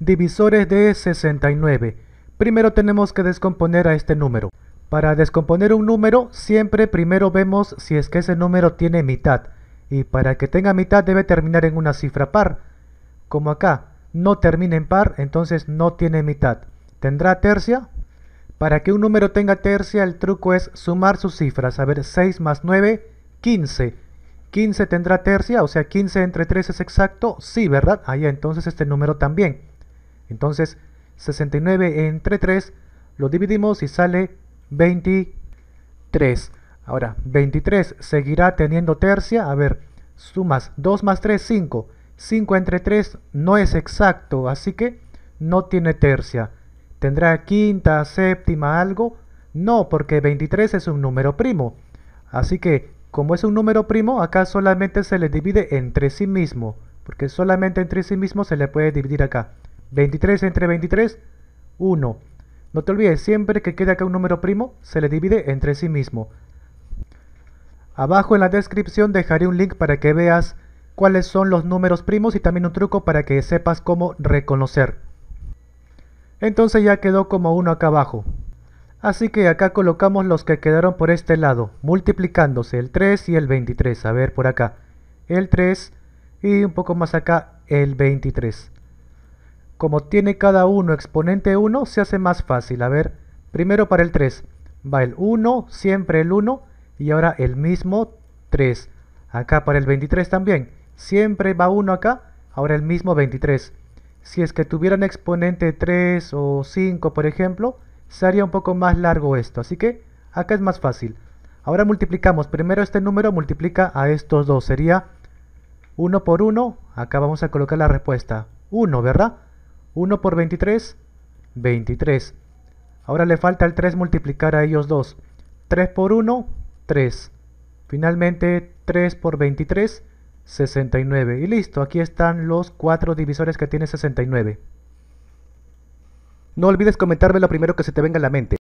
Divisores de 69. Primero tenemos que descomponer a este número. Para descomponer un número, siempre primero vemos si es que ese número tiene mitad. Y para que tenga mitad debe terminar en una cifra par. Como acá, no termina en par, entonces no tiene mitad. ¿Tendrá tercia? Para que un número tenga tercia, el truco es sumar sus cifras. A ver, 6 más 9, 15. 15 tendrá tercia, o sea, 15 entre 3 es exacto. Sí, ¿verdad? Ahí entonces este número también. Entonces, 69 entre 3 lo dividimos y sale 23. Ahora, 23 seguirá teniendo tercia. A ver, sumas 2 más 3, 5. 5 entre 3 no es exacto, así que no tiene tercia. ¿Tendrá quinta, séptima, algo? No, porque 23 es un número primo. Así que, como es un número primo, acá solamente se le divide entre sí mismo. Porque solamente entre sí mismo se le puede dividir acá. 23 entre 23, 1. No te olvides, siempre que quede acá un número primo, se le divide entre sí mismo. Abajo en la descripción dejaré un link para que veas cuáles son los números primos y también un truco para que sepas cómo reconocer. Entonces ya quedó como uno acá abajo. Así que acá colocamos los que quedaron por este lado, multiplicándose el 3 y el 23. A ver por acá, el 3 y un poco más acá el 23. Como tiene cada uno exponente 1, se hace más fácil. A ver, primero para el 3. Va el 1, siempre el 1. Y ahora el mismo 3. Acá para el 23 también. Siempre va 1 acá, ahora el mismo 23. Si es que tuvieran exponente 3 o 5, por ejemplo, se haría un poco más largo esto. Así que acá es más fácil. Ahora multiplicamos. Primero este número multiplica a estos dos. Sería 1 por 1. Acá vamos a colocar la respuesta. 1, ¿verdad? 1 por 23, 23. Ahora le falta el 3 multiplicar a ellos dos. 3 por 1, 3. Finalmente 3 por 23, 69. Y listo, aquí están los 4 divisores que tiene 69. No olvides comentarme lo primero que se te venga a la mente.